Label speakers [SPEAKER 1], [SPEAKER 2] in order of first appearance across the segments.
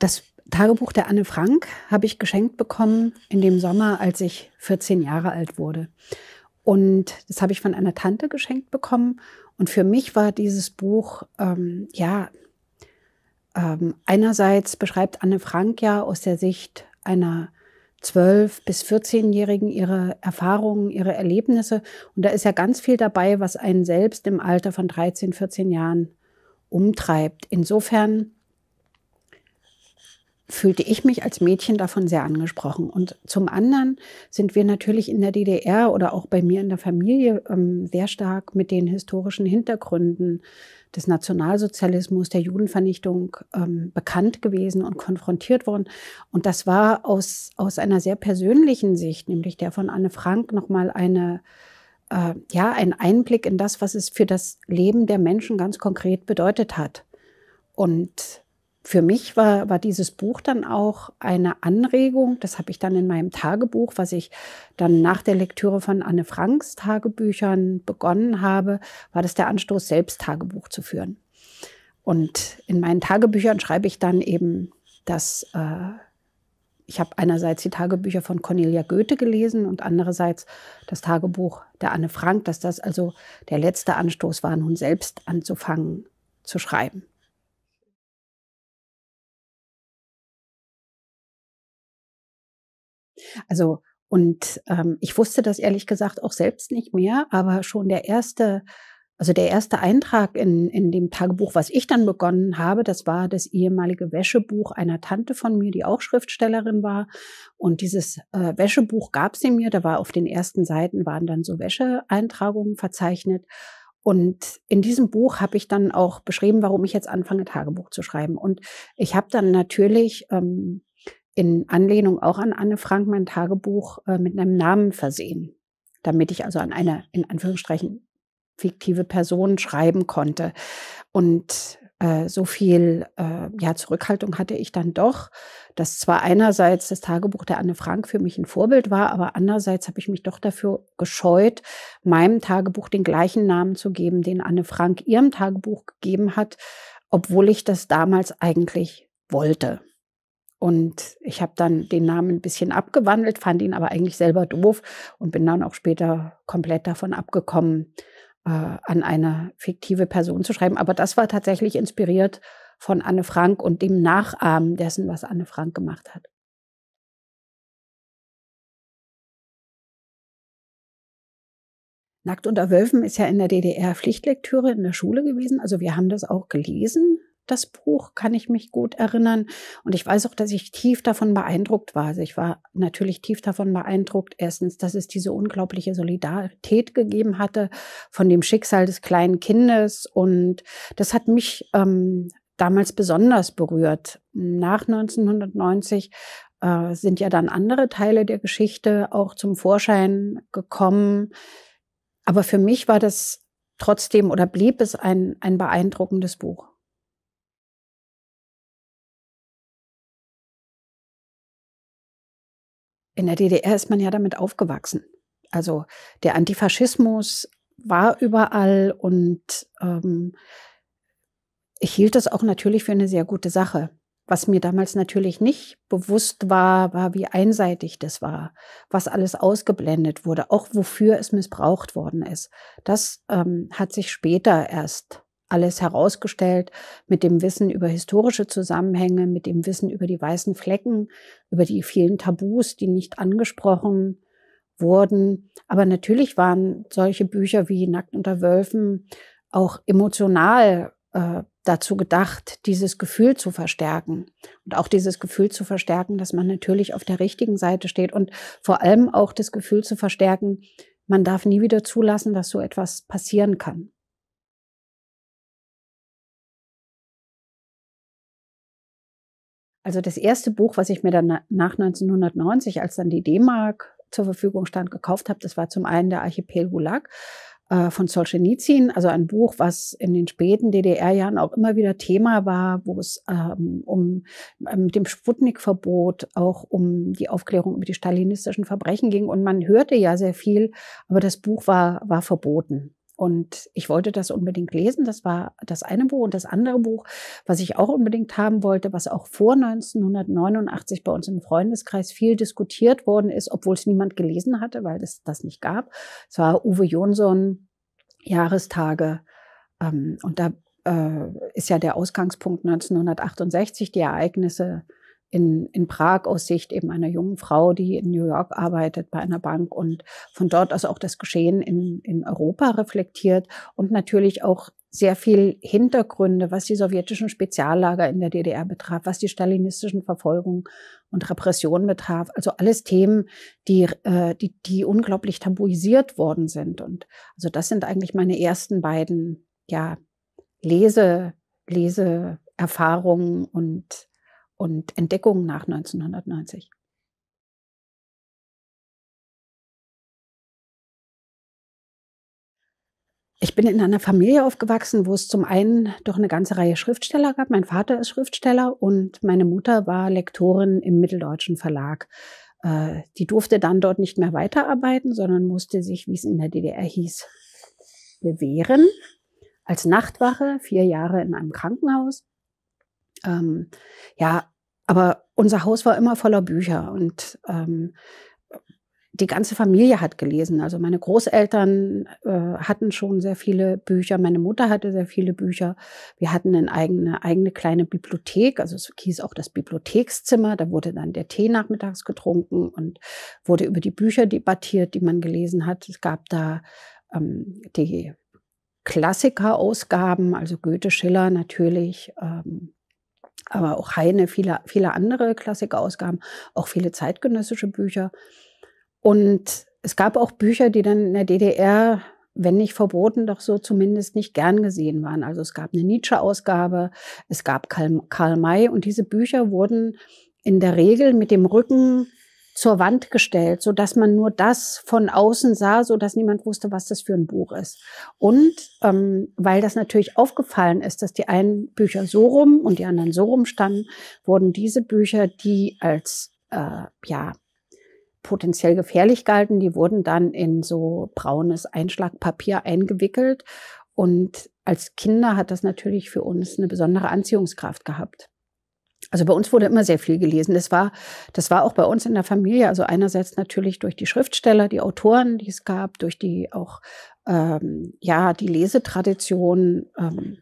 [SPEAKER 1] Das Tagebuch der Anne Frank habe ich geschenkt bekommen in dem Sommer, als ich 14 Jahre alt wurde. Und das habe ich von einer Tante geschenkt bekommen. Und für mich war dieses Buch, ähm, ja, ähm, einerseits beschreibt Anne Frank ja aus der Sicht einer 12- bis 14-Jährigen ihre Erfahrungen, ihre Erlebnisse. Und da ist ja ganz viel dabei, was einen selbst im Alter von 13, 14 Jahren umtreibt. Insofern fühlte ich mich als Mädchen davon sehr angesprochen. Und zum anderen sind wir natürlich in der DDR oder auch bei mir in der Familie ähm, sehr stark mit den historischen Hintergründen des Nationalsozialismus, der Judenvernichtung ähm, bekannt gewesen und konfrontiert worden. Und das war aus, aus einer sehr persönlichen Sicht, nämlich der von Anne Frank, nochmal eine äh, ja, ein Einblick in das, was es für das Leben der Menschen ganz konkret bedeutet hat. Und für mich war, war dieses Buch dann auch eine Anregung. Das habe ich dann in meinem Tagebuch, was ich dann nach der Lektüre von Anne Franks Tagebüchern begonnen habe, war das der Anstoß, selbst Tagebuch zu führen. Und in meinen Tagebüchern schreibe ich dann eben, dass äh, ich habe einerseits die Tagebücher von Cornelia Goethe gelesen und andererseits das Tagebuch der Anne Frank, dass das also der letzte Anstoß war, nun selbst anzufangen zu schreiben. Also und ähm, ich wusste das ehrlich gesagt auch selbst nicht mehr, aber schon der erste, also der erste Eintrag in, in dem Tagebuch, was ich dann begonnen habe, das war das ehemalige Wäschebuch einer Tante von mir, die auch Schriftstellerin war. Und dieses äh, Wäschebuch gab sie mir, da war auf den ersten Seiten waren dann so Wäscheeintragungen verzeichnet. Und in diesem Buch habe ich dann auch beschrieben, warum ich jetzt anfange, Tagebuch zu schreiben. Und ich habe dann natürlich ähm, in Anlehnung auch an Anne Frank mein Tagebuch äh, mit einem Namen versehen, damit ich also an eine in Anführungsstrichen fiktive Person schreiben konnte. Und äh, so viel äh, ja, Zurückhaltung hatte ich dann doch, dass zwar einerseits das Tagebuch der Anne Frank für mich ein Vorbild war, aber andererseits habe ich mich doch dafür gescheut, meinem Tagebuch den gleichen Namen zu geben, den Anne Frank ihrem Tagebuch gegeben hat, obwohl ich das damals eigentlich wollte. Und ich habe dann den Namen ein bisschen abgewandelt, fand ihn aber eigentlich selber doof und bin dann auch später komplett davon abgekommen, äh, an eine fiktive Person zu schreiben. Aber das war tatsächlich inspiriert von Anne Frank und dem Nachahmen dessen, was Anne Frank gemacht hat. Nackt unter Wölfen ist ja in der DDR Pflichtlektüre in der Schule gewesen. Also wir haben das auch gelesen das Buch kann ich mich gut erinnern. Und ich weiß auch, dass ich tief davon beeindruckt war. Also ich war natürlich tief davon beeindruckt, erstens, dass es diese unglaubliche Solidarität gegeben hatte von dem Schicksal des kleinen Kindes. Und das hat mich ähm, damals besonders berührt. Nach 1990 äh, sind ja dann andere Teile der Geschichte auch zum Vorschein gekommen. Aber für mich war das trotzdem oder blieb es ein, ein beeindruckendes Buch.
[SPEAKER 2] in der DDR ist man ja damit
[SPEAKER 1] aufgewachsen. Also der Antifaschismus war überall und ähm, ich hielt das auch natürlich für eine sehr gute Sache. Was mir damals natürlich nicht bewusst war, war, wie einseitig das war, was alles ausgeblendet wurde, auch wofür es missbraucht worden ist. Das ähm, hat sich später erst alles herausgestellt mit dem Wissen über historische Zusammenhänge, mit dem Wissen über die weißen Flecken, über die vielen Tabus, die nicht angesprochen wurden. Aber natürlich waren solche Bücher wie Nackt unter Wölfen auch emotional äh, dazu gedacht, dieses Gefühl zu verstärken und auch dieses Gefühl zu verstärken, dass man natürlich auf der richtigen Seite steht und vor allem auch das Gefühl zu verstärken, man darf nie wieder zulassen, dass so etwas passieren kann. Also das erste Buch, was ich mir dann nach 1990, als dann die D-Mark zur Verfügung stand, gekauft habe, das war zum einen der Archipel Gulag äh, von Solzhenitsyn, also ein Buch, was in den späten DDR-Jahren auch immer wieder Thema war, wo es ähm, um ähm, dem Sputnik-Verbot, auch um die Aufklärung über die stalinistischen Verbrechen ging. Und man hörte ja sehr viel, aber das Buch war, war verboten. Und ich wollte das unbedingt lesen. Das war das eine Buch. Und das andere Buch, was ich auch unbedingt haben wollte, was auch vor 1989 bei uns im Freundeskreis viel diskutiert worden ist, obwohl es niemand gelesen hatte, weil es das nicht gab, es war Uwe Jonsson, Jahrestage. Ähm, und da äh, ist ja der Ausgangspunkt 1968, die Ereignisse in, in Prag aus Sicht eben einer jungen Frau, die in New York arbeitet bei einer Bank und von dort aus auch das Geschehen in, in Europa reflektiert und natürlich auch sehr viel Hintergründe, was die sowjetischen Speziallager in der DDR betraf, was die stalinistischen Verfolgungen und Repressionen betraf. Also alles Themen, die, äh, die, die unglaublich tabuisiert worden sind. Und also das sind eigentlich meine ersten beiden, ja, Lese, Leseerfahrungen und und Entdeckungen nach 1990. Ich bin in einer Familie aufgewachsen, wo es zum einen doch eine ganze Reihe Schriftsteller gab. Mein Vater ist Schriftsteller und meine Mutter war Lektorin im Mitteldeutschen Verlag. Äh, die durfte dann dort nicht mehr weiterarbeiten, sondern musste sich, wie es in der DDR hieß, bewähren. Als Nachtwache, vier Jahre in einem Krankenhaus. Ähm, ja, aber unser Haus war immer voller Bücher und ähm, die ganze Familie hat gelesen. Also meine Großeltern äh, hatten schon sehr viele Bücher, meine Mutter hatte sehr viele Bücher. Wir hatten eine eigene, eigene kleine Bibliothek, also es hieß auch das Bibliothekszimmer. Da wurde dann der Tee nachmittags getrunken und wurde über die Bücher debattiert, die man gelesen hat. Es gab da ähm, die Klassikerausgaben, also Goethe, Schiller natürlich. Ähm, aber auch Heine, viele, viele andere Klassikausgaben, auch viele zeitgenössische Bücher. Und es gab auch Bücher, die dann in der DDR, wenn nicht verboten, doch so zumindest nicht gern gesehen waren. Also es gab eine Nietzsche-Ausgabe, es gab Karl, Karl May und diese Bücher wurden in der Regel mit dem Rücken zur Wand gestellt, so dass man nur das von außen sah, so dass niemand wusste, was das für ein Buch ist. Und ähm, weil das natürlich aufgefallen ist, dass die einen Bücher so rum und die anderen so rum standen, wurden diese Bücher, die als äh, ja potenziell gefährlich galten, die wurden dann in so braunes Einschlagpapier eingewickelt. Und als Kinder hat das natürlich für uns eine besondere Anziehungskraft gehabt. Also bei uns wurde immer sehr viel gelesen. Das war, das war auch bei uns in der Familie. Also einerseits natürlich durch die Schriftsteller, die Autoren, die es gab, durch die auch, ähm, ja, die Lesetradition. Ähm,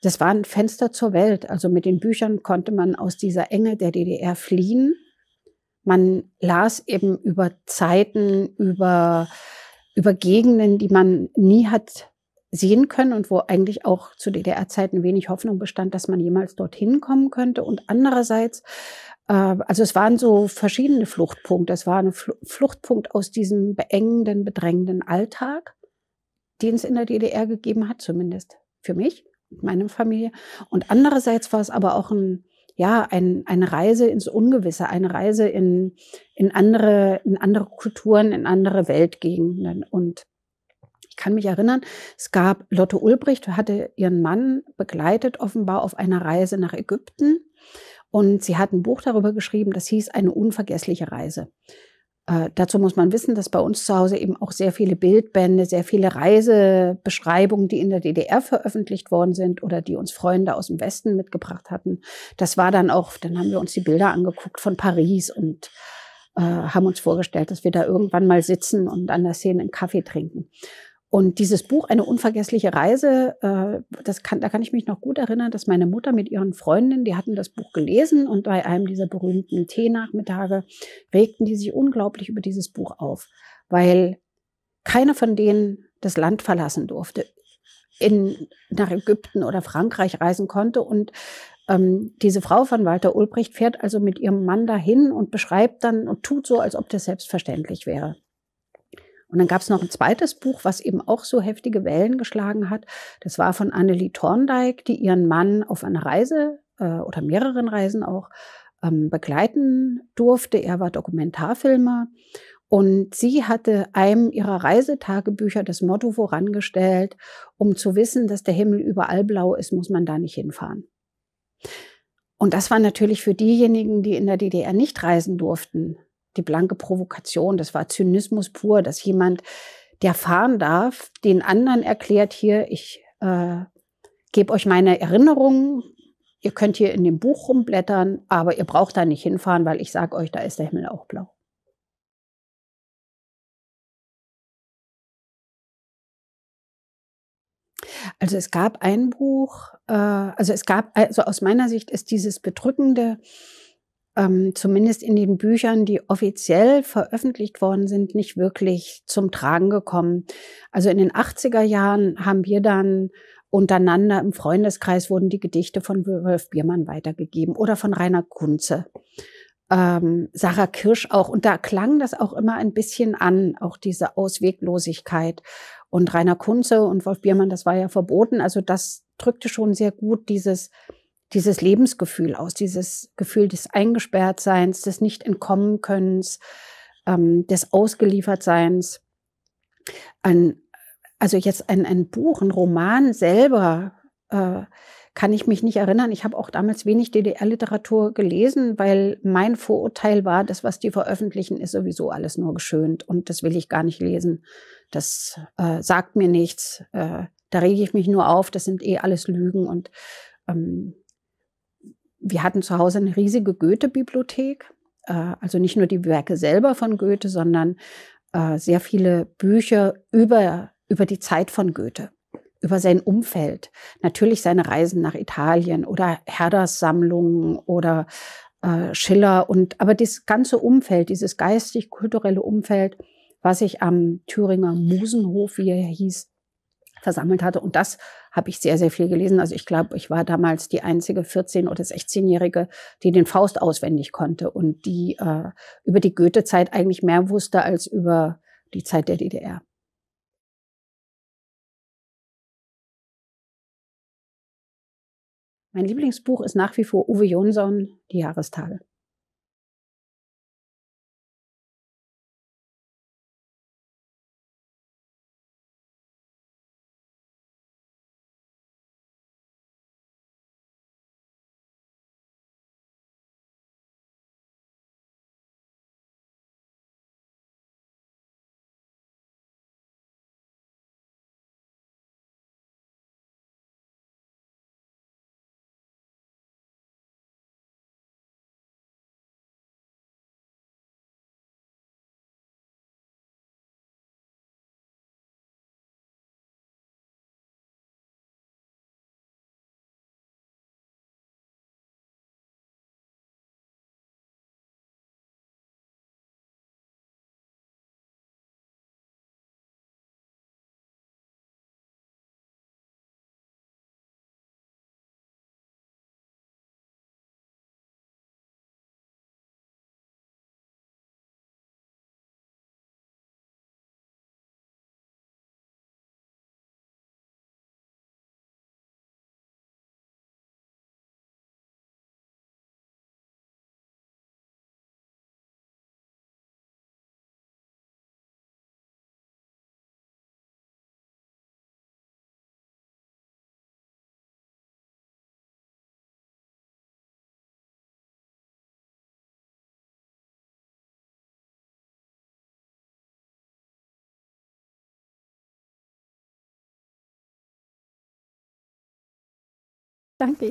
[SPEAKER 1] das war ein Fenster zur Welt. Also mit den Büchern konnte man aus dieser Enge der DDR fliehen. Man las eben über Zeiten, über, über Gegenden, die man nie hat sehen können und wo eigentlich auch zu DDR-Zeiten wenig Hoffnung bestand, dass man jemals dorthin kommen könnte. Und andererseits, äh, also es waren so verschiedene Fluchtpunkte. Es war ein Fluchtpunkt aus diesem beengenden, bedrängenden Alltag, den es in der DDR gegeben hat, zumindest für mich und meine Familie. Und andererseits war es aber auch ein, ja, ein, eine Reise ins Ungewisse, eine Reise in, in, andere, in andere Kulturen, in andere Weltgegenden und ich kann mich erinnern, es gab Lotte Ulbricht, hatte ihren Mann begleitet, offenbar auf einer Reise nach Ägypten. Und sie hat ein Buch darüber geschrieben, das hieß Eine unvergessliche Reise. Äh, dazu muss man wissen, dass bei uns zu Hause eben auch sehr viele Bildbände, sehr viele Reisebeschreibungen, die in der DDR veröffentlicht worden sind oder die uns Freunde aus dem Westen mitgebracht hatten. Das war dann auch, dann haben wir uns die Bilder angeguckt von Paris und äh, haben uns vorgestellt, dass wir da irgendwann mal sitzen und an der Szene einen Kaffee trinken. Und dieses Buch, eine unvergessliche Reise, äh, das kann, da kann ich mich noch gut erinnern, dass meine Mutter mit ihren Freundinnen, die hatten das Buch gelesen und bei einem dieser berühmten Teenachmittage regten die sich unglaublich über dieses Buch auf, weil keiner von denen das Land verlassen durfte, in, nach Ägypten oder Frankreich reisen konnte und ähm, diese Frau von Walter Ulbricht fährt also mit ihrem Mann dahin und beschreibt dann und tut so, als ob das selbstverständlich wäre. Und dann gab es noch ein zweites Buch, was eben auch so heftige Wellen geschlagen hat. Das war von Annelie Thorndike, die ihren Mann auf einer Reise äh, oder mehreren Reisen auch ähm, begleiten durfte. Er war Dokumentarfilmer. Und sie hatte einem ihrer Reisetagebücher das Motto vorangestellt, um zu wissen, dass der Himmel überall blau ist, muss man da nicht hinfahren. Und das war natürlich für diejenigen, die in der DDR nicht reisen durften, die blanke Provokation, das war Zynismus pur, dass jemand, der fahren darf, den anderen erklärt hier, ich äh, gebe euch meine Erinnerungen, ihr könnt hier in dem Buch rumblättern, aber ihr braucht da nicht hinfahren, weil ich sage euch, da ist der Himmel auch blau. Also es gab ein Buch, äh, also es gab, also aus meiner Sicht ist dieses bedrückende ähm, zumindest in den Büchern, die offiziell veröffentlicht worden sind, nicht wirklich zum Tragen gekommen. Also in den 80er Jahren haben wir dann untereinander im Freundeskreis wurden die Gedichte von Wolf Biermann weitergegeben oder von Rainer Kunze. Ähm, Sarah Kirsch auch. Und da klang das auch immer ein bisschen an, auch diese Ausweglosigkeit. Und Rainer Kunze und Wolf Biermann, das war ja verboten. Also das drückte schon sehr gut dieses dieses Lebensgefühl aus, dieses Gefühl des Eingesperrtseins, des Nicht-Entkommen-Könnens, ähm, des Ausgeliefertseins. Ein, also jetzt ein, ein Buch, ein Roman selber äh, kann ich mich nicht erinnern. Ich habe auch damals wenig DDR-Literatur gelesen, weil mein Vorurteil war, das, was die veröffentlichen, ist sowieso alles nur geschönt und das will ich gar nicht lesen. Das äh, sagt mir nichts. Äh, da rege ich mich nur auf, das sind eh alles Lügen und ähm, wir hatten zu Hause eine riesige Goethe-Bibliothek, äh, also nicht nur die Werke selber von Goethe, sondern äh, sehr viele Bücher über, über die Zeit von Goethe, über sein Umfeld. Natürlich seine Reisen nach Italien oder Herders Sammlungen oder äh, Schiller und aber das ganze Umfeld, dieses geistig-kulturelle Umfeld, was sich am Thüringer Musenhof, wie er hieß, versammelt hatte. Und das habe ich sehr, sehr viel gelesen. Also ich glaube, ich war damals die einzige 14- oder 16-Jährige, die den Faust auswendig konnte und die äh, über die Goethe-Zeit eigentlich mehr wusste als über die Zeit der DDR.
[SPEAKER 2] Mein Lieblingsbuch ist nach wie vor Uwe Jonsson, Die Jahrestage. Danke.